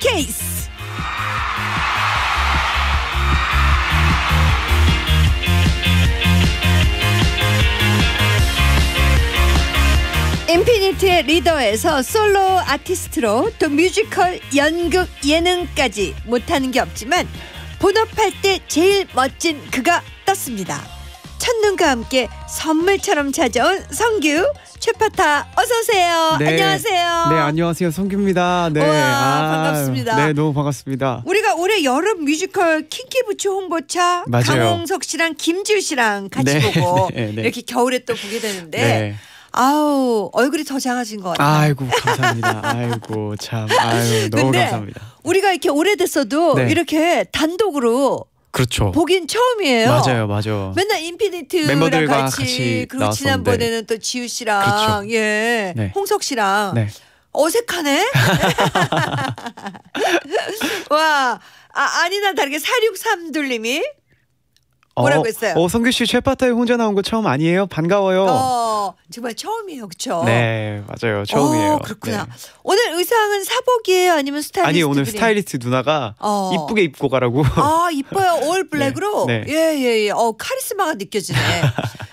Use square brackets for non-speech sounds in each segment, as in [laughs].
케이스. 인피니트의 리더에서 솔로 아티스트로 또 뮤지컬, 연극, 예능까지 못하는 게 없지만 본업할 때 제일 멋진 그가 떴습니다. 첫눈과 함께 선물처럼 찾아온 성규 최파타 어서 오세요. 네. 안녕하세요. 네 안녕하세요 성규입니다. 네 우와, 아, 반갑습니다. 네 너무 반갑습니다. 우리가 올해 여름 뮤지컬 킹키부츠 홍보차 맞아요. 강홍석 씨랑 김지우 씨랑 같이 네, 보고 [laughs] 네, 네, 이렇게 겨울에 또 보게 되는데. 네. 아우 얼굴이 더 장하신 것 같아요. 아이고 감사합니다. 아이고 참 아유 너무 감사합니다. 우리가 이렇게 오래됐어도 네. 이렇게 단독으로 그렇죠. 보긴 처음이에요. 맞아요, 맞아요. 맨날 인피니트랑 같이, 같이 그리고 지난번에는 또 지우 씨랑 그렇죠. 예 네. 홍석 씨랑 네. 어색하네. [laughs] [laughs] 와, 아, 아니나 다르게 4632님이 어, 뭐라고 했어요? 어, 성규 씨 최파타에 혼자 나온 거 처음 아니에요? 반가워요. 어, 정말 처음이에요, 그렇죠? 네, 맞아요, 처음이에요. 어, 그렇구나. 네. 오늘 의상은 사복이에요, 아니면 스타일리스트? 아니 오늘 스타일리스트 누나가 어. 이쁘게 입고 가라고. 아, 이뻐요, 올 [laughs] 네, 블랙으로. 네, 네. 예, 예, 예. 어, 카리스마가 느껴지네. [laughs]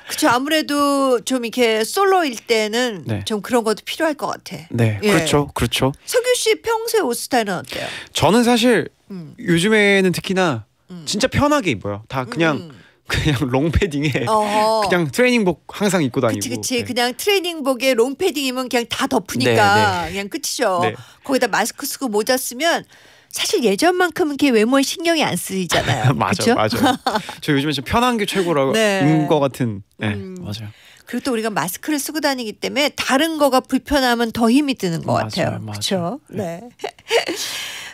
그렇죠. 아무래도 좀 이렇게 솔로일 때는 네. 좀 그런 것도 필요할 것 같아. 네, 예. 그렇죠, 그렇죠. 석규 씨 평소에 옷 스타일은 어때요? 저는 사실 음. 요즘에는 특히나 음. 진짜 편하게 입어요. 다 음, 그냥 음. [laughs] 그냥 롱패딩에 어허. 그냥 트레이닝복 항상 입고 다니고 그치 그치 네. 그냥 트레이닝복에 롱패딩이면 그냥 다 덮으니까 네, 네. 그냥 끝이죠 네. 거기다 마스크 쓰고 모자 쓰면 사실 예전만큼은 그 외모에 신경이 안 쓰이잖아요 [laughs] 맞아 맞아 [laughs] 저 요즘에 좀 편한 게 최고라고 네. 인거 같은 네 음. 맞아요 그리고 또 우리가 마스크를 쓰고 다니기 때문에 다른 거가 불편하면 더 힘이 드는 것 맞아요, 같아요 그렇죠 네. 네.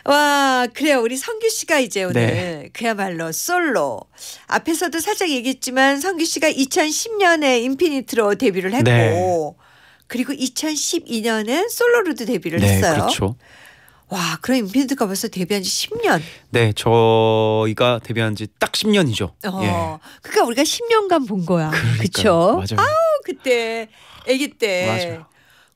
와, 그래요. 우리 성규 씨가 이제 네. 오늘 네. 그야말로 솔로. 앞에서도 살짝 얘기했지만 성규 씨가 2010년에 인피니트로 데뷔를 했고 네. 그리고 2012년엔 솔로로도 데뷔를 네, 했어요. 그렇죠. 와, 그럼 인피니트가 벌써 데뷔한 지 10년. 네, 저희가 데뷔한 지 딱 10년이죠. 어, 예. 그러니까 우리가 10년간 본 거야. 그렇죠. 아우, 그때 아기 때. 맞아요.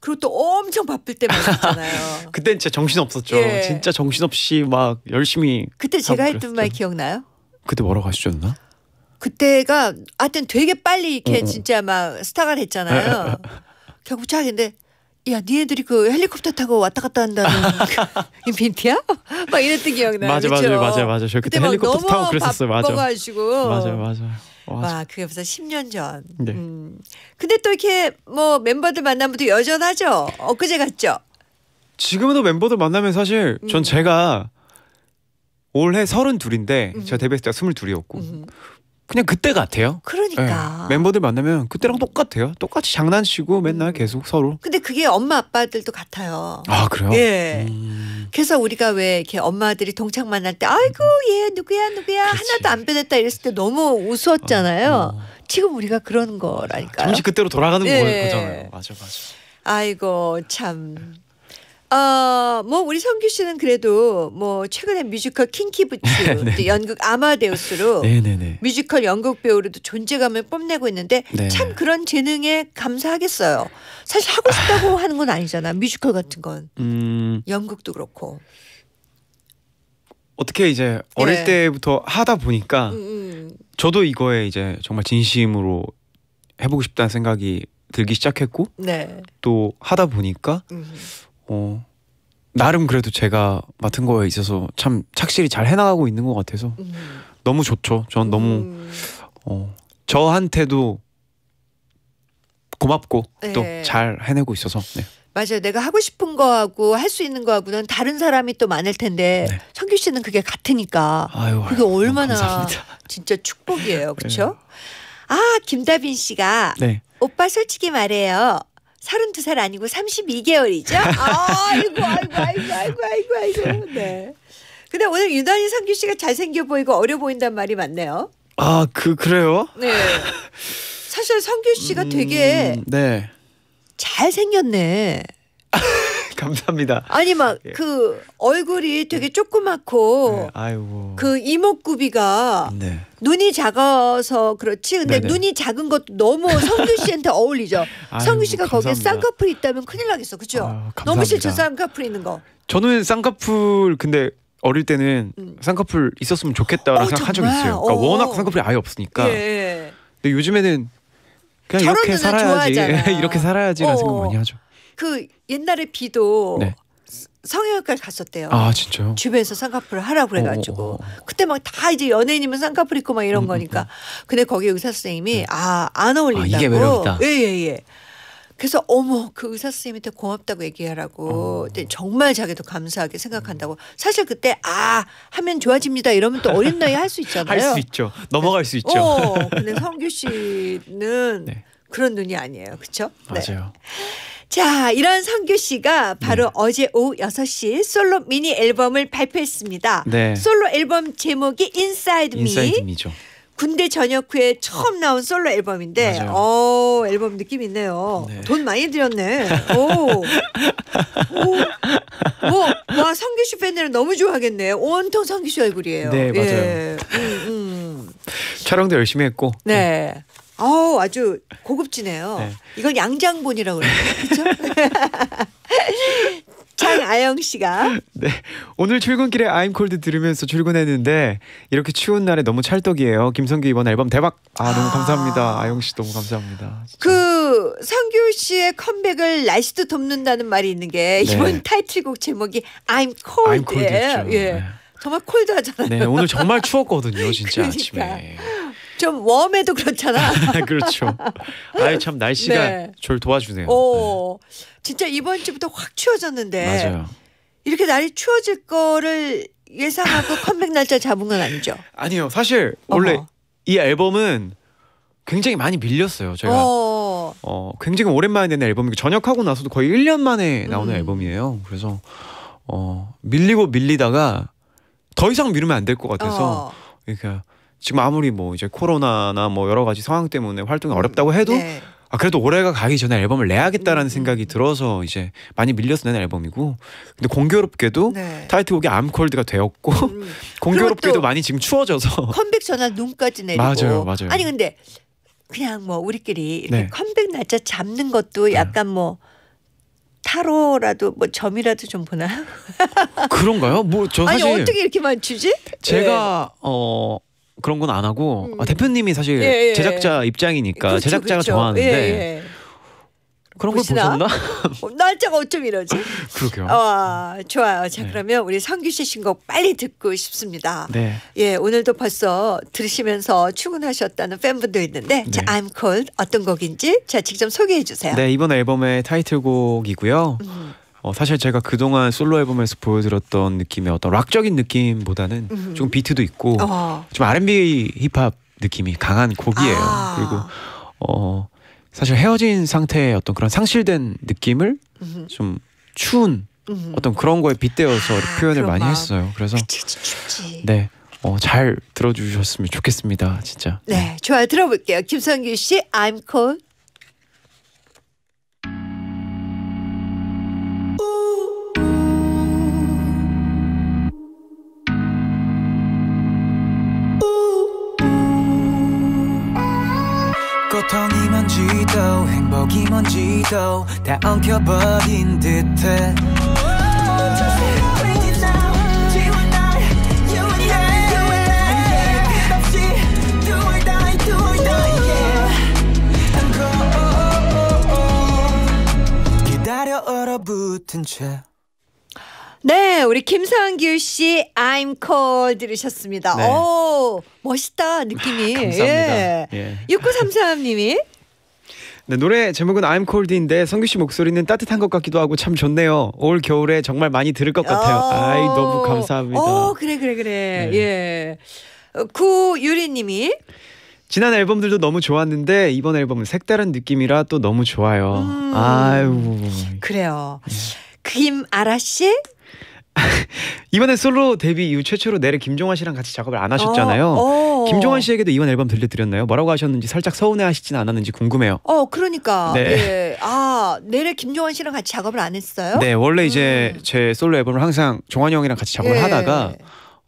그리고 또 엄청 바쁠 때만 있잖아요. [laughs] 그땐 진짜 정신 없었죠. 예. 진짜 정신 없이 막 열심히. 그때 제가 했던 말 기억나요? 그때 뭐라고 하셨나? 그때가 하여튼 되게 빨리 이렇게 어. 진짜 막 스타가 됐잖아요. 결국 [laughs] 자기인데 야, 니네들이 그 헬리콥터 타고 왔다 갔다 한다는 인피니티야? 그 [laughs] 막 이랬던 기억나요. 맞아, 맞아, 맞아, 맞아. 저 그때, 그때 헬리콥터 타고 그랬었어요. 맞아. 맞아, 맞아. 와, 그게 벌써 10년 전. 네. 음. 근데 또 이렇게 뭐 멤버들 만나면 또 여전하죠. 엊그제 같죠. 지금도 멤버들 만나면 사실 전 음. 제가 올해 3 2인데 음. 제가 데뷔했을 때가 2물이었고 음. 그냥 그때 같아요. 그러니까 네. 멤버들 만나면 그때랑 똑같아요. 똑같이 장난치고 음. 맨날 계속 서로. 근데 그게 엄마 아빠들도 같아요. 아 그래요? 예. 음... 그래서 우리가 왜 이렇게 엄마들이 동창 만날 때 아이고 음. 얘 누구야 누구야 그치. 하나도 안 변했다 이랬을 때 너무 우스잖아요 어, 어. 지금 우리가 그런 거라니까 잠시 그때로 돌아가는 예. 거잖아요. 맞아 맞아. 아이고 참. 어, 뭐 우리 성규 씨는 그래도 뭐 최근에 뮤지컬 킹키부츠 [laughs] 네, 네, 또 네. 연극 아마데우스로 네네네. 뮤지컬 연극 배우로도 존재감을 뽐내고 있는데 네. 참 그런 재능에 감사하겠어요. 사실 하고 싶다고 아. 하는 건 아니잖아. 뮤지컬 같은 건. 음... 연극도 그렇고. 어떻게 이제 예. 어릴 네. 때부터 하다 보니까 음음. 음. 저도 이거에 이제 정말 진심으로 해보고 싶다는 생각이 들기 시작했고 네. 또 하다 보니까 음 어, 나름 그래도 제가 맡은 거에 있어서 참 착실히 잘 해나가고 있는 것 같아서 음. 너무 좋죠. 전 너무 음. 어, 저한테도 고맙고 네. 또잘 해내고 있어서. 네. 맞아요. 내가 하고 싶은 거하고 할 수 있는 거하고는 다른 사람이 또 많을 텐데 네. 성규 씨는 그게 같으니까 아유, 그게 얼마나 진짜 축복이에요. [laughs] 그렇죠? 네. 아 김다빈 씨가 네. 오빠 솔직히 말해요. 32살 아니고 32개월이죠? [laughs] 아이고, 아이고, 아이고, 아이고, 아이고, 아이고. 네. 근데 오늘 유난히 상규 씨가 잘생겨 보이고 어려 보인단 말이 맞네요 아, 그, 그래요? 네. 사실 성규 씨가 음, 되게. 네. 잘생겼네. [laughs] [laughs] 감사합니다. 아니 막그 예. 그 얼굴이 되게 예. 조그맣고 네. 그 이목구비가 네. 눈이 작아서 그렇지 근데 네네. 눈이 작은 것도 너무 성규 씨한테 어울리죠. [laughs] 아유, 성규 씨가 거기에 쌍꺼풀 있다면 큰일 나겠어, 그죠? 너무 싫죠 쌍꺼풀 있는 거. 저는 쌍꺼풀 근데 어릴 때는 음. 쌍꺼풀 있었으면 좋겠다라고 어, 생각한 적이 있어요. 그러니까 워낙 어. 쌍꺼풀이 아예 없으니까. 예. 근데 요즘에는 그냥 이렇게 살아야지 [laughs] 이렇게 살아야지라는 생각 어, 어. 많이 하죠. 그 옛날에 비도 네. 성형외과를 갔었대요. 아 진짜요? 주변에서 쌍꺼풀하라 그래가지고 오, 어, 오, 어, 어. 그때 막 다 이제 연예인이면 쌍꺼풀 있고 막 이런 음, 음, 거니까. 음, 근데 거기 의사 선생님이 음. 네. 아안 어울린다고. 아, 이게 매력이다. 예예 예, 예. 그래서 어머 그 의사 선생님한테 고맙다고 얘기하라고 근데 정말 자기도 감사하게 생각한다고 사실 그때 아 하면 좋아집니다 이러면 또 어린 나이 할 수 [laughs] 있잖아요 할 수 있죠 넘어갈 수 있죠 어, 근데 성규 씨는 [laughs] 네. 그런 눈이 아니에요 그렇죠 맞아요 네. 자, 이런 성규 씨가 바로 네. 어제 오후 6시 솔로 미니 앨범을 발표했습니다. 네. 솔로 앨범 제목이 인사이드 미. 인사이드 미죠. 군대 전역 후에 처음 나온 솔로 앨범인데 어, 앨범 느낌 있네요. 네. 돈 많이 들였네. 오. 오. 오. 뭐, 와, 성규 씨 팬들은 너무 좋아하겠네. 온통 성규 씨 얼굴이에요. 네, 맞아요. 예. 음, 음. 촬영도 열심히 했고. 네. 네. 아우 아주 고급지네요. 네. 이건 양장본이라고 그러죠. 그렇죠? [laughs] 장아영 씨가 네 오늘 출근길에 아이 콜드 들으면서 출근했는데 이렇게 추운 날에 너무 찰떡이에요. 김성규 이번 앨범 대박. 아 너무 아. 감사합니다. 아영 씨 너무 감사합니다. 진짜. 그 성규 씨의 컴백을 날씨도 돕는다는 말이 있는 게 네. 이번 네. 타이틀곡 제목이 아이 콜드예요 예. 네. 정말 콜드하잖아요. 네 오늘 정말 추웠거든요 진짜 [laughs] 그러니까. 아침에. 좀 웜에도 그렇잖아. [laughs] 그렇죠. 아유 참 날씨가 네. 저 도와주네요. 오, 네. 진짜 이번 주부터 확 추워졌는데 맞아요. 이렇게 날이 추워질 거를 예상하고 [laughs] 컴백 날짜 잡은 건 아니죠? 아니요. 사실 원래 어허. 이 앨범은 굉장히 많이 밀렸어요. 제가 어. 어, 굉장히 오랜만에 내는 앨범이고 전역하고 나서도 거의 1년 만에 나오는 음. 앨범이에요. 그래서 어, 밀리고 밀리다가 더 이상 미루면 안 될 것 같아서 어. 그러니까 지금 아무리 뭐 이제 코로나나 뭐 여러 가지 상황 때문에 활동이 음. 어렵다고 해도 네. 아 그래도 올해가 가기 전에 앨범을 내야겠다라는 음. 생각이 들어서 이제 많이 밀려서 낸 앨범이고 근데 공교롭게도 네. 타이틀곡이 암콜드가 되었고 음. [laughs] 공교롭게도 많이 지금 추워져서 컴백 전날 눈까지 내리고 맞아요, 맞아요. 아니 근데 그냥 뭐 우리끼리 네. 컴백 날짜 잡는 것도 네. 약간 뭐 타로라도 뭐 점이라도 좀 보나요? 그런가요? 뭐 저 사실 아니 어떻게 이렇게 맞추지? 제가 네. 어 그런 건 안 하고 음. 아, 대표님이 사실 예, 예. 예. 제작자 입장이니까 그쵸, 그렇죠, 제작자가 그쵸. 그렇죠. 정하는데 예, 예, 그런 보시나? 걸 보셨나? 날짜가 어, 어쩜 이러지? [laughs] 그러게요. 어, 좋아요. 자 네. 그러면 우리 성규 씨 신곡 빨리 듣고 싶습니다. 네. 예, 오늘도 벌써 들으시면서 출근하셨다는 팬분도 있는데 네. 자, I'm Cold 어떤 곡인지 자 직접 소개해 주세요. 네, 이번 앨범의 타이틀곡이고요. 음. 어, 사실 제가 그동안 솔로 앨범에서 보여드렸던 느낌의 어떤 락적인 느낌보다는 음흠. 조금 비트도 있고 어. 좀 R&B 힙합 느낌이 강한 곡이에요. 아. 그리고 어 사실 헤어진 상태의 어떤 그런 상실된 느낌을 음좀 추운 음 어떤 그런 거에 빗대어서 아, 표현을 많이 마음. 했어요. 그래서 그치, 네. 어, 잘 들어주셨으면 좋겠습니다, 진짜. 네, 좋아요. 들어볼게요. 김성규 씨, I'm cold. 뭔지도 행복이 뭔지도 다 엉켜버린 듯해 네, 우리 김성규 씨 I'm cold 들으셨습니다. 네. 오, 멋있다 느낌이. [laughs] 감사합니다. 예. 예. 6933 님이 네, 노래 제목은 I'm Cold인데 성규 씨 목소리는 따뜻한 것 같기도 하고 참 좋네요. 올 겨울에 정말 많이 들을 것 같아요. 어. 아이 너무 감사합니다. 어 그래 그래 그래. 네. 예. 어, 구유리님이 지난 앨범들도 너무 좋았는데 이번 앨범은 색다른 느낌이라 또 너무 좋아요. 음. 아유. 그래요. 네. 김아라 씨 [laughs] 이번에 솔로 데뷔 이후 최초로 내래 김종환 씨랑 같이 작업을 안 하셨잖아요. 어, 어. 김종환 씨에게도 이번 앨범 들려드렸나요? 뭐라고 하셨는지 살짝 서운해하시진 않았는지 궁금해요. 어, 그러니까. 네. 예. 아, 내래 김종환 씨랑 같이 작업을 안 했어요? 네, 원래 이제 음. 제 솔로 앨범을 항상 종환 형이랑 같이 작업을 예. 하다가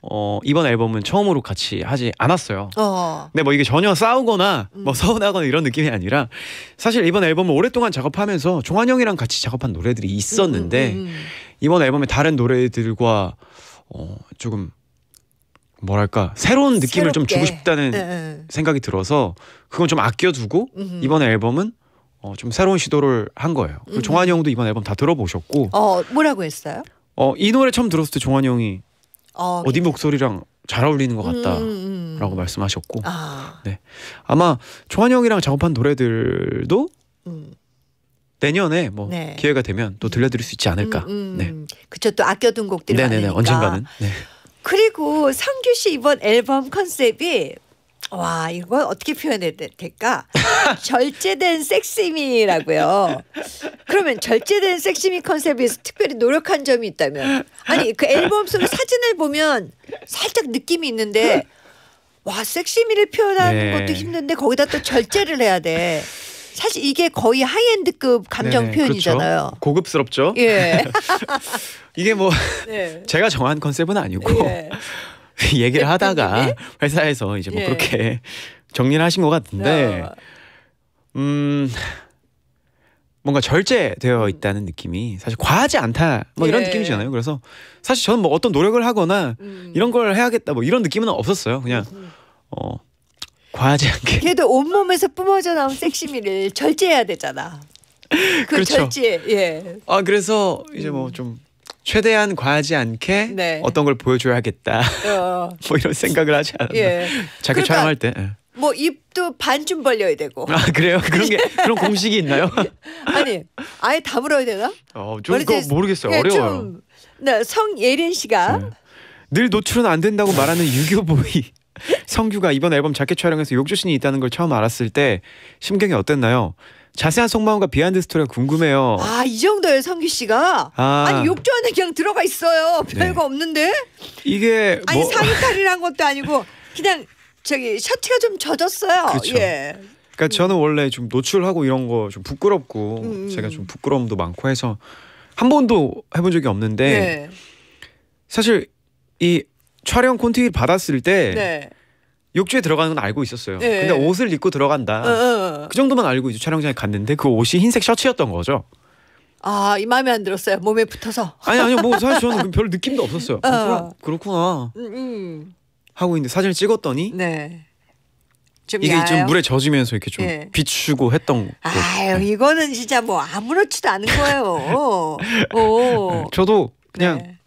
어, 이번 앨범은 처음으로 같이 하지 않았어요. 어. 근데 뭐 이게 전혀 싸우거나 뭐 음. 서운하거나 이런 느낌이 아니라 사실 이번 앨범을 오랫동안 작업하면서 종환 형이랑 같이 작업한 노래들이 있었는데 음, 음, 음, 이번 앨범의 다른 노래들과 어, 조금 뭐랄까 새로운 느낌을 새롭게. 좀 주고 싶다는 네. 생각이 들어서 그건 좀 아껴두고 음흠. 이번 앨범은 어, 좀 새로운 시도를 한 거예요. 그리고 종환이 형도 이번 앨범 다 들어보셨고 어 뭐라고 했어요? 어, 이 노래 처음 들었을 때 종환이 형이 어, 네. 어디 목소리랑 잘 어울리는 것 같다라고 음, 음. 음. 말씀하셨고 아. 네 아마 종환이 형이랑 작업한 노래들도 음. 내년에 뭐 네. 기회가 되면 또 들려드릴 수 있지 않을까. 음, 음. 네. 그쵸 또 아껴둔 곡들이 네네네 네, 네. 많으니까. 언젠가는. 네. 그리고 성규 씨 이번 앨범 컨셉이 와 이걸 어떻게 표현해야 될까? [laughs] 절제된 섹시미라고요. 그러면 절제된 섹시미 컨셉에서 특별히 노력한 점이 있다면 아니 그 앨범 속 사진을 보면 살짝 느낌이 있는데 와 섹시미를 표현하는 네. 것도 힘든데 거기다 또 절제를 해야 돼. 사실 이게 거의 하이엔드급 감정 네네, 표현이잖아요. 그렇죠. 고급스럽죠. 예. [laughs] 이게 뭐 네. 제가 정한 컨셉은 아니고 예. [laughs] 얘기를 네, 하다가 회사에서 이제 뭐 예. 그렇게 정리를 하신 것 같은데 아. 음. 뭔가 절제되어 음. 있다는 느낌이 사실 과하지 않다 뭐 이런 예. 느낌이잖아요. 그래서 사실 저는 뭐 어떤 노력을 하거나 음. 이런 걸 해야겠다 뭐 이런 느낌은 없었어요. 그냥 음. 어 과하지 않게. 걔도 온몸에서 뿜어져 나온 섹시미를 절제해야 되잖아. 그 그렇죠. 절제. 예. 아 그래서 이제 뭐좀 음. 최대한 과하지 않게 네. 어떤 걸 보여줘야겠다. 어. [laughs] 뭐 이런 생각을 하지 않았나. 예. 자기 그러니까 촬영할 때. 예. 뭐 입도 반쯤 벌려야 되고. 아 그래요? 그런 게 [laughs] 그런 공식이 있나요? [laughs] 아니 아예 다물어야 되나? 어좀 그 모르겠어요. 예, 어려워요. 좀, 네, 성예린 씨가 네. 늘 노출은 안 된다고 말하는 유교보이 성규가 이번 앨범 자켓 촬영에서 욕조신이 있다는 걸 처음 알았을 때 심경이 어땠나요? 자세한 속마음과 비하인드 스토리가 궁금해요. 아, 이 정도예요, 성규 씨가? 아. 니 욕조 안에 그냥 들어가 있어요. 별거 네. 없는데? 이게 아니, 뭐... 상의탈이란 것도 아니고 그냥 저기 셔츠가 좀 젖었어요. 그렇 예. 그러니까 음. 저는 원래 좀 노출하고 이런 거 좀 부끄럽고 음, 음. 제가 좀 부끄러움도 많고 해서 한 번도 해본 적이 없는데 네. 사실 이 촬영 콘택트 받았을 때 네. 욕조에 들어가는 건 알고 있었어요. 네. 근데 옷을 입고 들어간다. 어, 어, 어. 그 정도만 알고 이제 촬영장에 갔는데 그 옷이 흰색 셔츠였던 거죠. 아, 이 마음에 안 들었어요. 몸에 붙어서. 아니 아니요. 뭐 사실 저는 [laughs] 별 느낌도 없었어요. 어. 아, 그렇, 어. 구나 음, 음. 하고 있는데 사진을 찍었더니 네. 좀 이게 좀 물에 젖으면서 이렇게 좀 네. 비추고 했던 아유, 이거는 진짜 뭐 아무렇지도 않은 거예요. [laughs] 오. 저도 그냥 네.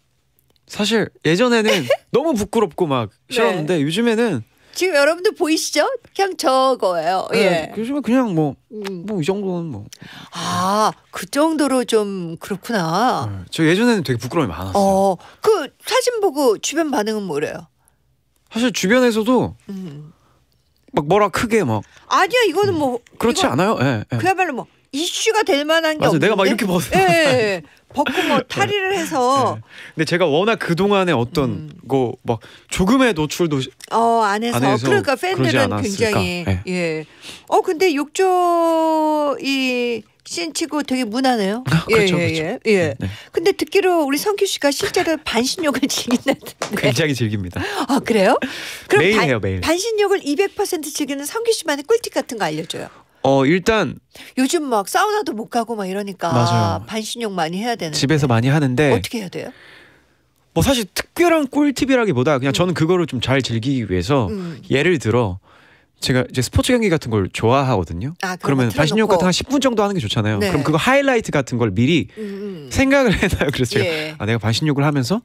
사실 예전에는 [laughs] 너무 부끄럽고 막 네. 싫었는데 네. 요즘에는 지금 여러분들 보이시죠? 그냥 저거예요. 네, 예. 요즘은 그냥 뭐 뭐이 음. 정도는 뭐. 아, 그 정도로 좀 그렇구나. 네, 저 예전에는 되게 부끄러움이 많았어요. 어, 그 사진 보고 주변 반응은 뭐래요? 사실 주변에서도 음. 막 뭐라 크게 막 아니야 이거는 뭐 음, 그렇지 이거, 않아요. 예, 예. 그야말로 뭐 이슈가 될 만한 게 맞아, 없는데? 내가 막 이렇게 벗어. 예. 벗고 예, 예. 뭐 [laughs] 네. 탈의를 해서. 네. 근데 제가 워낙 그 동안에 어떤 음. 거막 조금의 노출도 어 안에서, 안에서 그러니까 팬들은 굉장히 네. 예. 어 근데 욕조 이 씬치고 되게 무난해요. [laughs] 그렇죠, 예, 예, 그렇죠. 예, 예. 네, 네. 근데 듣기로 우리 성규 씨가 실제로 반신욕을 [laughs] 즐긴다는데 굉장히 즐깁니다. 아 그래요? 그럼 매일 바, 해요 매일. 반신욕을 200% 즐기는 성규 씨만의 꿀팁 같은 거 알려줘요. 어 일단 요즘 막 사우나도 못 가고 막 이러니까 맞아요. 반신욕 많이 해야 되는 집에서 많이 하는데 어떻게 해야 돼요? 뭐 사실 특별한 꿀팁이라기보다 그냥 음. 저는 그거를 좀 잘 즐기기 위해서 음. 예를 들어 제가 이제 스포츠 경기 같은 걸 좋아하거든요. 아, 그러면 반신욕 같은 한 10분 정도 하는 게 좋잖아요. 네. 그럼 그거 하이라이트 같은 걸 미리 음, 음. 생각을 해놔요. [laughs] 그래서 예. 제가 아, 내가 반신욕을 하면서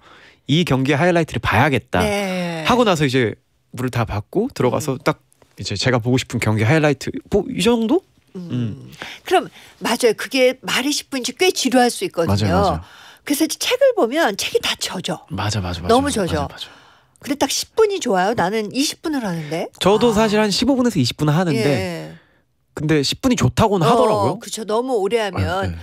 이 경기의 하이라이트를 봐야겠다 네. 하고 나서 이제 물을 다 받고 들어가서 음. 딱 이제 제가 보고 싶은 경기 하이라이트 뭐 이 정도? 음. 음. 그럼 맞아요. 그게 말이 1 0분지꽤 지루할 수 있거든요. 맞아요, 맞아요. 그래서 책을 보면 책이 다 젖어. 맞아, 맞아, 맞아. 너무 젖어. 맞아, 맞아. 근데 딱 10분이 좋아요. 나는 20분을 하는데. 저도 아. 사실 한 15분에서 20분 하는데. 예. 근데 10분이 좋다고는 어, 하더라고요. 그렇죠. 너무 오래 하면. 아, 네.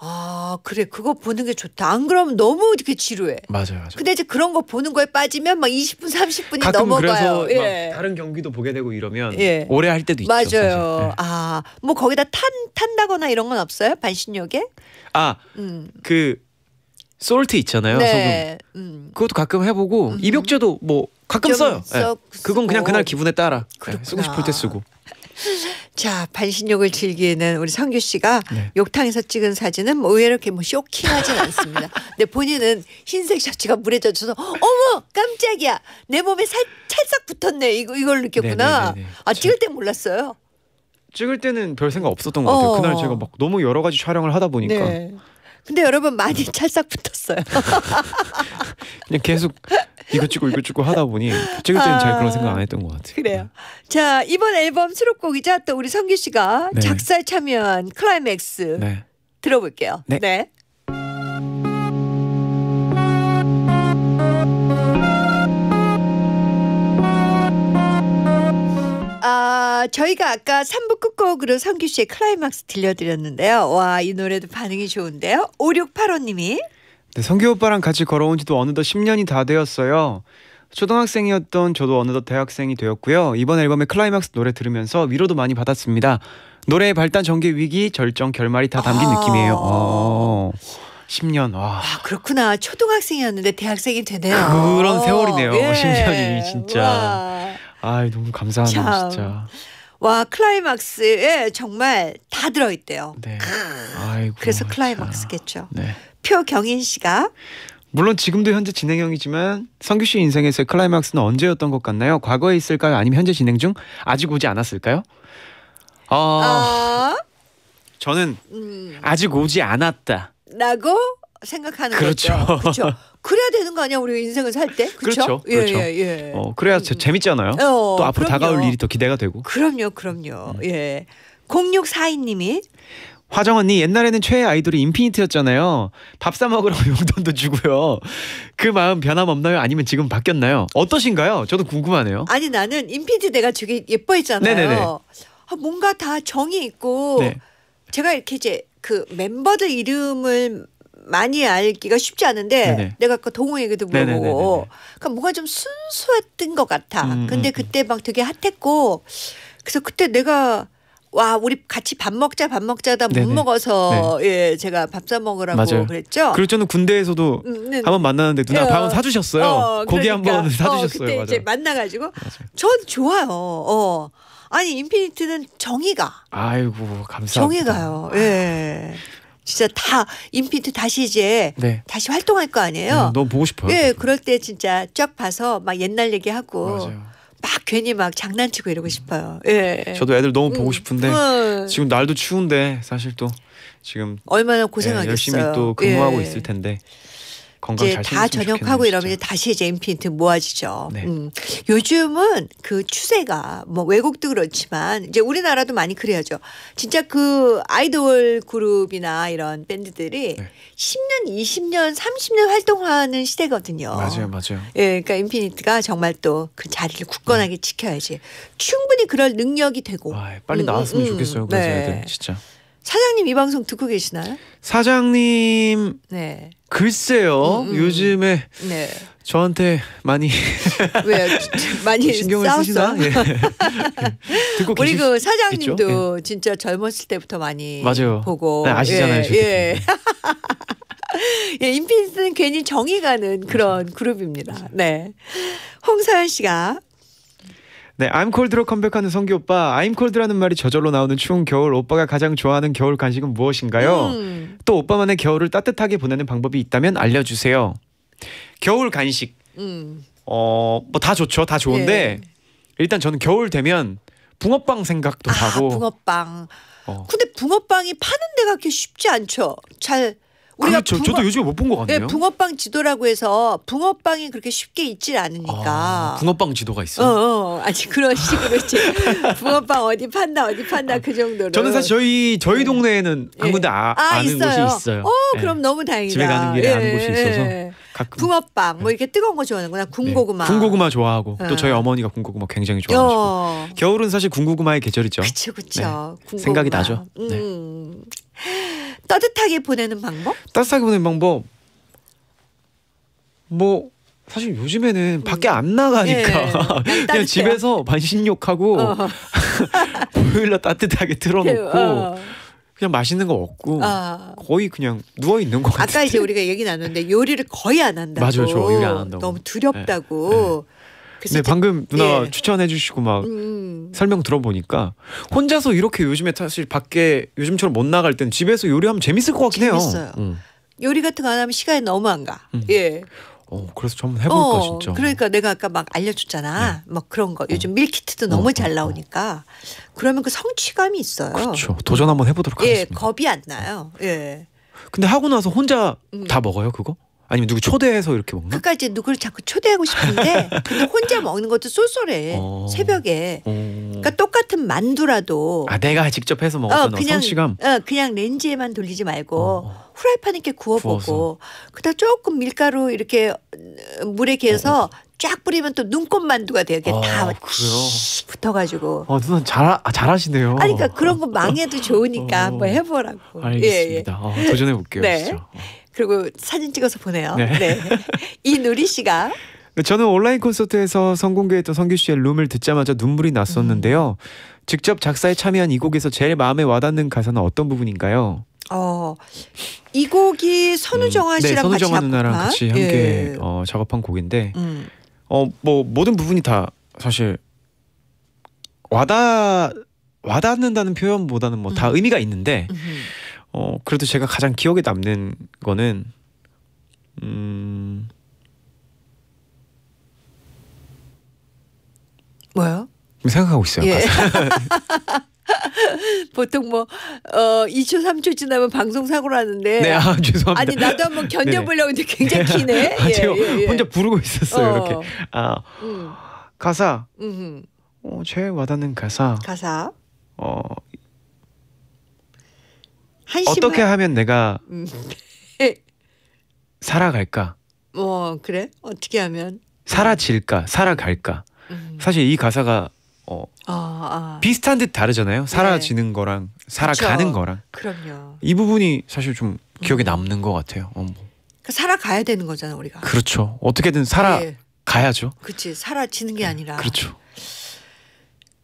아 그래 그거 보는 게 좋다. 안 그러면 너무 이렇게 지루해. 맞아요, 맞아요. 근데 이제 그런 거 보는 거에 빠지면 막 20분 30분이 가끔 넘어가요. 그래서 예. 막 다른 경기도 보게 되고 이러면 예. 오래 할 때도 있죠. 맞아요. 사 네. 아뭐 거기다 탄 탄다거나 이런 건 없어요? 반신욕에? 아그 음. 그 솔트 있잖아요. 네. 소금. 음. 그것도 가끔 해보고 음. 입욕제도 뭐 가끔 써요. 예. 그건 그냥 그날 기분에 따라 예. 쓰고 싶을 때 쓰고. [laughs] 자, 반신욕을 즐기는 우리 성규 씨가 네. 욕탕에서 찍은 사진은 뭐 의외로 이렇게 뭐 쇼킹하진 않습니다. 근데 본인은 흰색 셔츠가 물에 젖어서 어머 깜짝이야 내 몸에 살 찰싹 붙었네 이거 이걸 느꼈구나. 네네네네. 아 찍을 때 몰랐어요. 찍을 때는 별 생각 없었던 것 같아요. 어어. 그날 제가 막 너무 여러 가지 촬영을 하다 보니까 네. 근데 여러분 많이 [laughs] 찰싹 붙었어요. [laughs] 그냥 계속 이거 찍고 이거 찍고 하다 보니 그때 그때는 아, 잘 그런 생각 안 했던 것 같아요. 그래요. 네. 자 이번 앨범 수록곡이자 또 우리 성규 씨가 네. 작사에 참여한 클라이맥스 네. 들어볼게요. 네. 네. 저희가 아까 3부 끝곡으로 성규 씨의 클라이막스 들려드렸는데요. 와, 이 노래도 반응이 좋은데요. 5685님이. 네, 성규 오빠랑 같이 걸어온 지도 어느덧 10년이 다 되었어요. 초등학생이었던 저도 어느덧 대학생이 되었고요. 이번 앨범의 클라이막스 노래 들으면서 위로도 많이 받았습니다. 노래의 발단, 전개, 위기, 절정, 결말이 다 담긴 아 느낌이에요. 어. 10년. 와. 아, 그렇구나. 초등학생이었는데 대학생이 되네요. 그런 세월이네요. 예. 10년이 진짜. 와. 아 너무 감사합니다 진짜. 와 클라이막스에 정말 다 들어있대요. 네. 아이고, 그래서 클라이막스겠죠. 네. 표경인 씨가 물론 지금도 현재 진행형이지만 성규 씨인생에서 클라이막스는 언제였던 것 같나요? 과거에 있을까요? 아니면 현재 진행 중? 아직 오지 않았을까요? 아, 어... 저는 음... 아직 오지 않았다. 라고 생각하는 그렇죠. 거죠. 그렇죠. [laughs] 그래야 되는 거 아니야 우리 인생을 살 때? 그렇죠. 그렇죠. 예, 그렇죠. 예, 예. 어, 그래야 제, 음. 재밌잖아요. 어, 또 앞으로 그럼요. 다가올 일이 더 기대가 되고. 그럼요, 그럼요. 음. 예. 0642님이 화정 언니 옛날에는 최애 아이돌이 인피니트였잖아요. 밥 사 먹으러 [laughs] 용돈도 주고요. 그 마음 변함없나요? 아니면 지금 바뀌었나요? 어떠신가요? 저도 궁금하네요. 아니 나는 인피니트 내가 되게 예뻐했잖아요. 네네네. 아, 뭔가 다 정이 있고 네. 제가 이렇게 이제 그 멤버들 이름을 많이 알기가 쉽지 않은데 네네. 내가 그 동호 얘기도 물어보고 그러니까 뭔가 좀 순수했던 것 같아. 음, 음, 근데 음, 그때 막 되게 핫했고 그래서 그때 내가 와 우리 같이 밥 먹자 밥 먹자다 못 먹어서 네. 예 제가 밥 사 먹으라고 맞아요. 그랬죠. 그리고 저는 군대에서도 음, 네. 한번 만나는데 누나 네, 어, 밥은 사주셨어요. 어, 고기 그러니까. 한번 [laughs] 사주셨어요. 어, 그때 맞아 이제 만나가지고 전 좋아요. 어. 아니 인피니트는 정의가. 아이고 감사합니다. 정의가요. 예. 아. 진짜 다 인피니트 다시 이제 네. 다시 활동할 거 아니에요. 네, 너무 보고 싶어요. 예, 그럴 때 진짜 쫙 봐서 막 옛날 얘기하고 맞아요. 막 괜히 막 장난치고 이러고 싶어요. 예. 저도 애들 너무 보고 음, 싶은데 음. 지금 날도 추운데 사실 또 지금 얼마나 고생하겠어요. 예, 열심히 또 근무하고 예. 있을 텐데 건강 이제 다 전역하고 좋겠네 이러면 다시 이제 임피니트 모아지죠. 네. 음. 요즘은 그 추세가 뭐 외국도 그렇지만 이제 우리나라도 많이 그래야죠. 진짜 그 아이돌 그룹이나 이런 밴드들이 네. 10년, 20년, 30년 활동하는 시대거든요. 맞아요, 맞아요. 예, 그러니까 임피니트가 정말 또 그 자리를 굳건하게 네. 지켜야지 충분히 그럴 능력이 되고. 와, 아, 예, 빨리 음, 나왔으면 음, 음. 좋겠어요. 그래 네. 진짜. 사장님 이 방송 듣고 계시나요? 사장님. 네. 글쎄요. 음, 음. 요즘에 네. 저한테 많이 [laughs] 왜 많이 신경을 쓰시나? 예. [laughs] 듣고 우리 그 사장님도 예. 진짜 젊었을 때부터 많이 맞아요. 보고 네, 아시잖아요. 예. 예. 네. [laughs] 예, 인피니트는 괜히 정이 가는 그런 그룹입니다. 네. 홍서연 씨가 네, I'm cold로 컴백하는 성기 오빠. I'm cold라는 말이 저절로 나오는 추운 겨울 오빠가 가장 좋아하는 겨울 간식은 무엇인가요? 음. 또 오빠만의 겨울을 따뜻하게 보내는 방법이 있다면 알려 주세요. 겨울 간식. 음. 어, 뭐 다 좋죠. 다 좋은데 예. 일단 저는 겨울 되면 붕어빵 생각도 아, 나고. 붕어빵. 어. 근데 붕어빵이 파는 데가 그렇게 쉽지 않죠. 잘 우리가 그렇죠. 붕어, 저도 요즘에 못 본것 예, 같네요. 네, 붕어빵 지도라고 해서 붕어빵이 그렇게 쉽게 있질 않으니까. 아, 붕어빵 지도가 있어요. 어, 어, 어. 아니 그런 [laughs] 식으로 이제 붕어빵 어디 판다 어디 판다 아, 그 정도로. 저는 사실 저희 저희 예. 동네에는 한 예. 군데 아, 아 아는 있어요. 곳이 있어요. 어, 그럼 너무 다행이다. 집에 가는 길에 아는 곳이 있어서. 가끔. 붕어빵 뭐 이렇게 뜨거운 거 좋아하는구나 군고구마 네. 군고구마 좋아하고 네. 또 어. 저희 어머니가 군고구마 굉장히 좋아하시고 어. 겨울은 사실 군고구마의 계절이죠 그쵸 그쵸 네. 생각이 나죠 음. 네. 따뜻하게 보내는 방법? 따뜻하게 보내는 방법. 뭐 사실 요즘에는 음. 밖에 안 나가니까 네, 네. [laughs] 그냥 집에서 반신욕하고 어. [laughs] 보일러 따뜻하게 틀어놓고 어. 그냥 맛있는 거 먹고 어. 거의 그냥 누워 있는 거 같아요. 아까 이제 우리가 얘기 나눴는데 요리를 거의 안 한다고. 맞아요, 저 요리 안 한다고. 너무 두렵다고. 네, 네. 근데 네, 그- 방금 누나 예. 추천해주시고 막 음, 음. 설명 들어보니까 혼자서 이렇게 요즘에 사실 밖에 요즘처럼 못 나갈 땐 집에서 요리하면 재밌을 것 같긴 재밌어요. 해요. 음. 요리 같은 거 안 하면 시간이 너무 안 가. 음. 예. 어, 그래서 좀 해볼까 어, 진짜. 그러니까 내가 아까 막 알려줬잖아. 네. 막 그런 거. 어. 요즘 밀키트도 어, 너무 어, 잘 어. 나오니까. 그러면 그 성취감이 있어요. 그렇죠. 도전 한번 해보도록 예, 하겠습니다. 예, 겁이 안 나요. 예. 근데 하고 나서 혼자 음. 다 먹어요 그거? 아니면 누구 초대해서 이렇게 먹나? 그까지 그러니까 누굴 자꾸 초대하고 싶은데 [laughs] 근데 혼자 먹는 것도 쏠쏠해 어. 새벽에. 어. 그러니까 똑같은 만두라도 아 내가 직접 해서 먹었던 어, 그냥, 성취감. 어, 그냥 렌즈에만 돌리지 말고 어. 어. 후라이팬에 이렇게 구워보고 구워서. 그다 조금 밀가루 이렇게 어, 물에 개서 어, 쫙 뿌리면 또 눈꽃 만두가 돼요. 이게 아, 다 붙어가지고. 어, 아, 누나 잘 아, 아, 잘하시네요. 아니, 그러니까 그런 거 [laughs] 망해도 좋으니까 어, 한번 해보라고. 알겠습니다. 예, 예. 아, 도전해 볼게요. 네. 진짜. 그리고 사진 찍어서 보내요. 네. 네. 이누리 씨가 네, 저는 온라인 콘서트에서 성공개했던 성규 씨의 룸을 듣자마자 눈물이 났었는데요. 음. 직접 작사에 참여한 이 곡에서 제일 마음에 와닿는 가사는 어떤 부분인가요? 어, 이 곡이 선우정아 음, 네, 씨랑 선우정아 같이 누나랑 작곡한? 같이 함께 예. 어, 작업한 곡인데, 음. 어뭐 모든 부분이 다 사실 와닿 와닿는다는 표현보다는 뭐다 음. 의미가 있는데. 음흠. 어 그래도 제가 가장 기억에 남는 거는 음 뭐요? 생각하고 있어요. 예. [laughs] 보통 뭐 어, 2초 3초 지나면 방송 사고 를하는데 네, 아, 죄송합니다. 아니 나도 한번 [laughs] 견뎌보려고 했는데 굉장히 [laughs] 기네. 아, 예, 제가 예, 예. 혼자 부르고 있었어요. 어. 이렇게 아 음. 가사. 음. 어, 제일 와닿는 가사. 가사. 어 한심한... 어떻게 하면 내가 음. [laughs] 살아갈까? 어 그래 어떻게 하면 사라질까 살아갈까? 음. 사실 이 가사가 어, 아, 아. 비슷한 듯 다르잖아요. 네. 사라지는 네. 거랑 살아가는 그쵸. 거랑. 그럼요. 이 부분이 사실 좀 기억에 음. 남는 것 같아요. 어, 뭐. 그러니까 살아가야 되는 거잖아 우리가. 그렇죠. 어떻게든 살아가야죠. 네. 그렇지. 살아지는 게 네. 아니라. 그렇죠.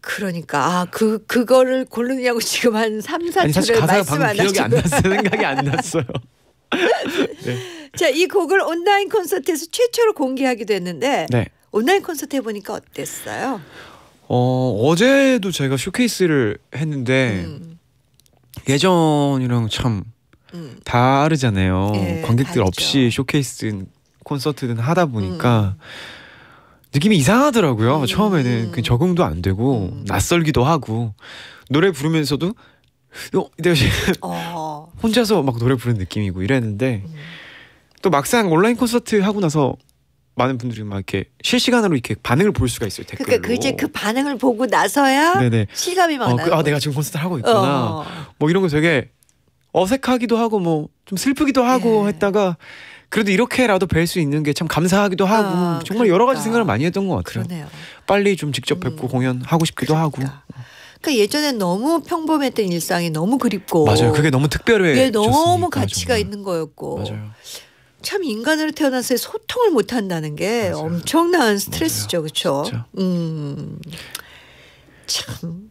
그러니까 아 그 그거를 고르냐고 지금 한 3, 4아를 말씀 가사가 방 기억이 안 났어요. 생각이 안 났어요. [laughs] 네. 자, 이 곡을 온라인 콘서트에서 최초로 공개하기도 했는데 네. 온라인 콘서트 해보니까 어땠어요? 어 어제도 제가 쇼케이스를 했는데 음. 예전이랑 참 음. 다르잖아요. 예, 관객들 다르죠. 없이 쇼케이스 콘서트는 하다 보니까 음. 느낌이 이상하더라고요. 음. 처음에는 그 적응도 안 되고 음. 낯설기도 하고 노래 부르면서도 요 어, 내가 [laughs] 어. 혼자서 막 노래 부르는 느낌이고 이랬는데 음. 또 막상 온라인 콘서트 하고 나서 많은 분들이 막 이렇게 실시간으로 이렇게 반응을 볼 수가 있어요 그러니까 댓글로. 그러니까 그제그 반응을 보고 나서야 네네. 실감이 막 어, 나요. 그, 아 내가 지금 콘서트 하고 있구나. 어. 뭐 이런 거 되게 어색하기도 하고 뭐 좀 슬프기도 하고 네. 했다가 그래도 이렇게라도 뵐 수 있는 게 참 감사하기도 하고 아, 정말 그러니까. 여러 가지 생각을 많이 했던 것 같아요. 그러네요. 빨리 좀 직접 뵙고 음. 공연하고 싶기도 그러니까. 하고. 그러니까 예전에 너무 평범했던 일상이 너무 그립고 맞아요. 그게 너무 특별해. 예, 너무 가치가 정말. 있는 거였고. 맞아요. 참 인간으로 태어나서 소통을 못 한다는 게 맞아요. 엄청난 스트레스죠, 그렇죠? 음. 참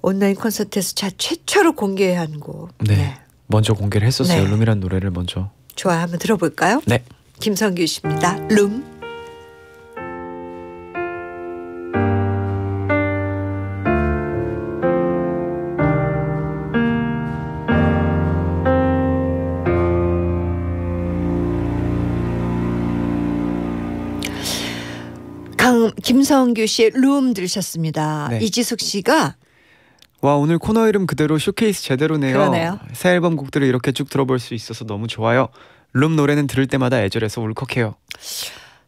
온라인 콘서트에서 자 최초로 공개한 곡. 네. 네. 먼저 공개를 했었어요. 네. 룸이란 노래를 먼저 좋아 한번 들어볼까요? 네. 김성규 씨입니다. 룸. 김성규 씨의 룸 들으셨습니다. 네. 이지숙 씨가 와 오늘 코너 이름 그대로 쇼케이스 제대로네요. 그러네요. 새 앨범 곡들을 이렇게 쭉 들어볼 수 있어서 너무 좋아요. 룸 노래는 들을 때마다 애절해서 울컥해요.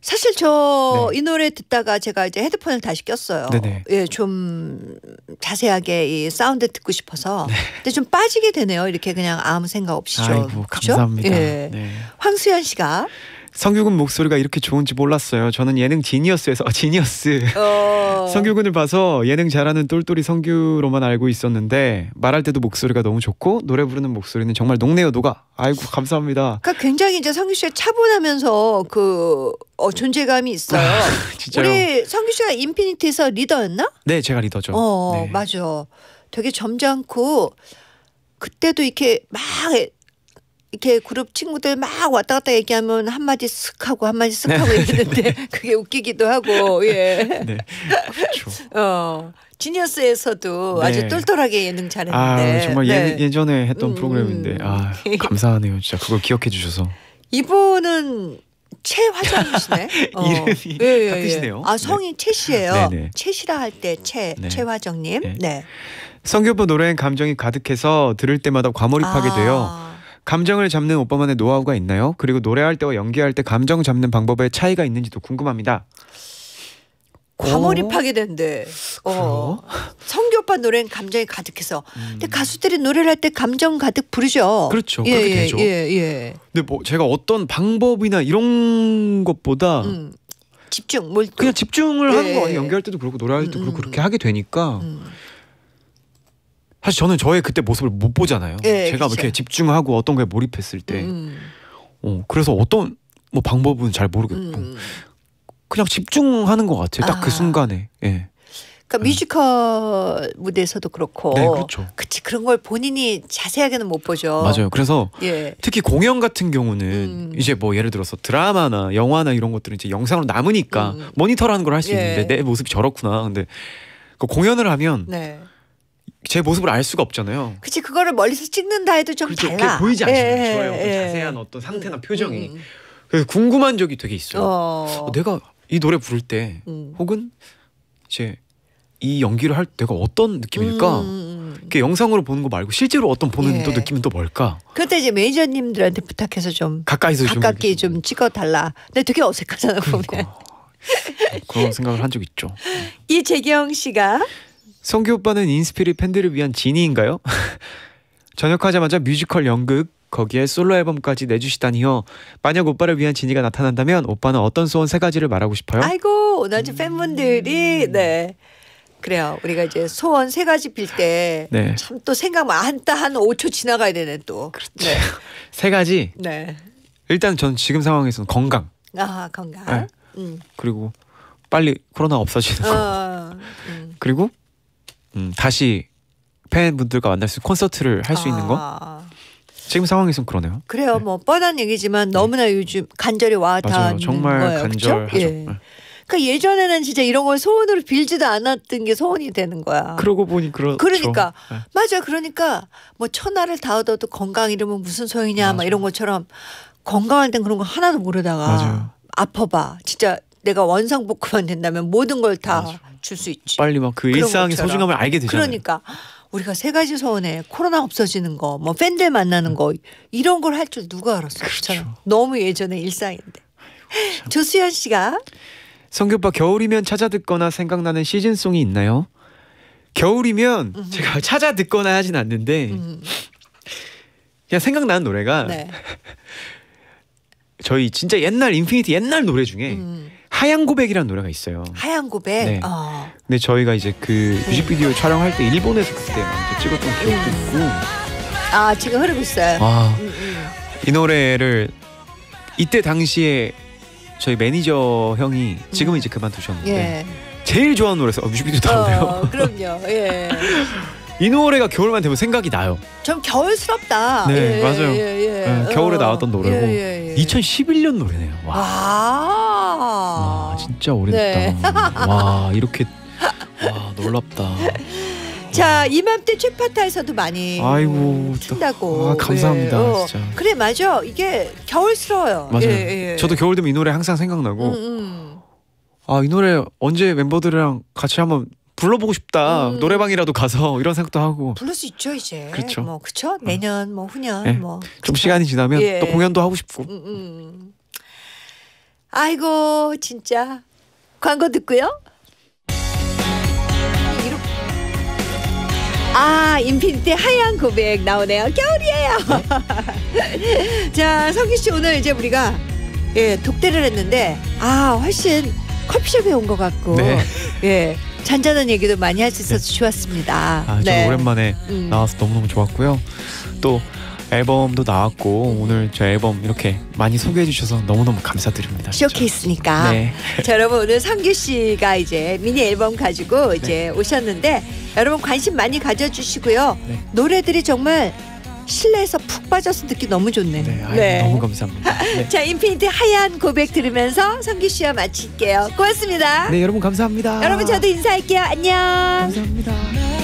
사실 저이 네. 노래 듣다가 제가 이제 헤드폰을 다시 꼈어요. 예, 좀 자세하게 이 사운드 듣고 싶어서. 네. 근데 좀 빠지게 되네요. 이렇게 그냥 아무 생각 없이죠. 아이고, 감사합니다. 예. 네. 황수현 씨가 성규군 목소리가 이렇게 좋은지 몰랐어요. 저는 예능 지니어스에서 아, 지니어스 어... [laughs] 성규군을 봐서 예능 잘하는 똘똘이 성규로만 알고 있었는데 말할 때도 목소리가 너무 좋고 노래 부르는 목소리는 정말 녹네요 녹아. 아이고 감사합니다. 그러니까 굉장히 이제 성규 씨가 차분하면서 그 어, 존재감이 있어요. [laughs] 우리 성규 씨가 인피니티에서 리더였나? 네, 제가 리더죠. 어, 네. 맞아. 되게 점잖고 그때도 이렇게 막 이렇게 그룹 친구들 막 왔다 갔다 얘기하면 한마디 쓱 하고 한마디 쓱 하고 얘기했는데 네. [laughs] 그게 웃기기도 하고 예. 네. 그렇죠. [laughs] 어. 지니어스에서도 네. 아주 똘똘하게 예능 아, 잘했는데. 아, 정말 예, 네. 예, 전에 했던 음, 음. 프로그램인데 아, [laughs] 감사하네요. 진짜 그걸 기억해 주셔서. 이분은 최화정이시네. 어. 이름이 예, 예, 예. 같으시네요. 아 성이 네. 최씨예요. 네네. 네. 최씨라 할 때 최 최화정님. 네. 네. 성규부 노래엔 감정이 가득해서 들을 때마다 과몰입하게 아. 돼요. 감정을 잡는 오빠만의 노하우가 있나요? 그리고 노래할 때와 연기할 때 감정 잡는 방법에 차이가 있는지도 궁금합니다. 과몰입하게 된대. 어. 어. 성규 오빠 노래는 감정이 가득해서. 음. 근데 가수들이 노래를 할 때 감정 가득 부르죠. 그렇죠. 예, 그렇게 예, 되죠. 예, 예. 근데 뭐 제가 어떤 방법이나 이런 것보다 음. 집중, 몰 그냥 집중을 예. 하는 거 연기할 때도 그렇고 노래할 때도 음, 그렇고 음, 음. 그렇게 하게 되니까. 음. 사실 저는 저의 그때 모습을 못 보잖아요. 네, 제가 뭐 그쵸. 이렇게 집중하고 어떤 거에 몰입했을 때, 음. 어, 그래서 어떤 뭐 방법은 잘 모르겠고 음. 음. 그냥 집중하는 것 같아요. 딱그 아. 순간에. 예. 그러니까 예. 뮤지컬 음. 무대에서도 그렇고, 네, 그렇죠. 그치 그런 걸 본인이 자세하게는 못 보죠. 맞아요. 그래서 예. 특히 공연 같은 경우는 음. 이제 뭐 예를 들어서 드라마나 영화나 이런 것들은 이제 영상으로 남으니까 음. 모니터라는 걸 할 수 있는데 예. 내 모습이 저렇구나. 근데 그 공연을 하면. 네. 제 모습을 알 수가 없잖아요. 그치 그거를 멀리서 찍는다 해도 좀 그렇죠. 달라. 보이지 않잖아요. 예, 예, 저의 어떤 예, 자세한 어떤 상태나 음, 음, 표정이. 음, 음. 그래서 궁금한 적이 되게 있어요. 어. 어. 내가 이 노래 부를 때 음. 혹은 이제 이 연기를 할 때가 어떤 느낌일까? 음. 이 영상으로 보는 거 말고 실제로 어떤 보는 예. 또 느낌은 또 뭘까? 그때 이제 매니저님들한테 부탁해서 좀 가까이서 가깝게 좀, 좀 찍어 달라. 근데 되게 어색하잖아 그러니까. 보면. 그런 생각을 한 적 있죠. [laughs] 이재경 씨가 성규 오빠는 인스피리 팬들을 위한 지니인가요 전역하자마자 [laughs] 뮤지컬 연극 거기에 솔로 앨범까지 내주시다니요. 만약 오빠를 위한 진이가 나타난다면 오빠는 어떤 소원 세 가지를 말하고 싶어요? 아이고 오늘 음... 팬분들이 네. 그래요. 우리가 이제 소원 세 가지 빌때 참또 네. 생각만 한따 한 5초 지나가야 되네 또. 그렇죠. 네. [laughs] 세 가지. 네. 일단 전 지금 상황에서는 건강. 아 건강. 네. 음. 그리고 빨리 코로나 없어지는 거. 어, 음. 그리고 음, 다시 팬분들과 만날 수 있는 콘서트를 할수 아. 있는 거? 아. 지금 상황에선 그러네요. 그래요. 네. 뭐 뻔한 얘기지만 네. 너무나 네. 요즘 간절히 와닿는 정말 거예요. 간절하죠. 예. 그 예전에는 진짜 이런 걸 소원으로 빌지도 않았던 게 소원이 되는 거야. 그러고 보니 그런 그렇죠. 그러니까 네. 맞아. 그러니까 뭐 천하를 다 얻어도 건강 이러면 무슨 소용이냐 막 이런 것처럼 건강할 땐 그런 거 하나도 모르다가 아파봐. 진짜 내가 원상복구만 된다면 모든 걸다 맞출 수 있지. 빨리 막 그 일상의 소중함을 알게 되잖아요. 그러니까 우리가 세 가지 소원에 코로나 없어지는 거, 뭐 팬들 만나는 거 이런 걸 할 줄 누가 알았어? 그렇죠. 너무 예전의 일상인데. 조수현 씨가 성규빠 겨울이면 찾아 듣거나 생각나는 시즌송이 있나요? 겨울이면 음 제가 찾아 듣거나 하진 않는데 음. 그냥 생각나는 노래가 네. [laughs] 저희 진짜 옛날 인피니티 옛날 노래 중에 음. 하얀 고백이라는 노래가 있어요. 하얀 고백. 네. 어. 근데 저희가 이제 그 뮤직비디오 촬영할 때 일본에서 그때 먼저 찍었던 기억도 음. 있고. 아 지금 흐르고 있어요. 아, 음, 음. 이 노래를 이때 당시에 저희 매니저 형이 지금은 음. 이제 그만두셨는데 예. 제일 좋아하는 노래서 어, 뮤직비디오 어, 나오네요. 어, 그럼요. 예. [laughs] 이 노래가 겨울만 되면 생각이 나요. 좀 겨울스럽다. 네, 예, 맞아요. 예, 예. 예 겨울에 어. 나왔던 노래고 2011년 예, 예, 노래네요. 와. 와 아, 진짜 오래됐다. 네. [laughs] 와 이렇게 와 놀랍다. 자 이맘때 최파타에서도 많이 아이고 춘다고 아, 감사합니다 예. 어. 진짜 그래 맞아 이게 겨울스러워요 맞아요 예, 예. 저도 겨울 되면 이 노래 항상 생각나고 음, 음. 아이 노래 언제 멤버들이랑 같이 한번 불러보고 싶다 음. 노래방이라도 가서 이런 생각도 하고 부를 수 있죠 이제 그렇죠 뭐 그쵸 음. 내년 뭐 후년 네. 예. 뭐좀 시간이 지나면 예. 또 공연도 하고 싶고 음, 음. 아이고 진짜 광고 듣고요. 아, 인피니티 하얀 고백 나오네요. 겨울이에요. [laughs] 자, 성기 씨 오늘 이제 우리가 예, 독대를 했는데 아, 훨씬 커피숍에 온 것 같고 네. 예. 잔잔한 얘기도 많이 할 수 있어서 네. 좋았습니다. 아, 네. 오랜만에 음. 나와서 너무너무 좋았고요. 또 앨범도 나왔고 오늘 저 앨범 이렇게 많이 소개해 주셔서 너무너무 감사드립니다. 쇼케이스니까. 네. 자, 여러분 오늘 상규 씨가 이제 미니 앨범 가지고 네. 이제 오셨는데 여러분 관심 많이 가져 주시고요. 네. 노래들이 정말 실내에서 푹 빠져서 듣기 너무 좋네. 요 네, 아유, 네. 너무 감사합니다. [laughs] 네. 자, 인피니트 하얀 고백 들으면서 성규 씨와 마칠게요. 고맙습니다. 네, 여러분 감사합니다. 여러분 저도 인사할게요. 안녕. 감사합니다.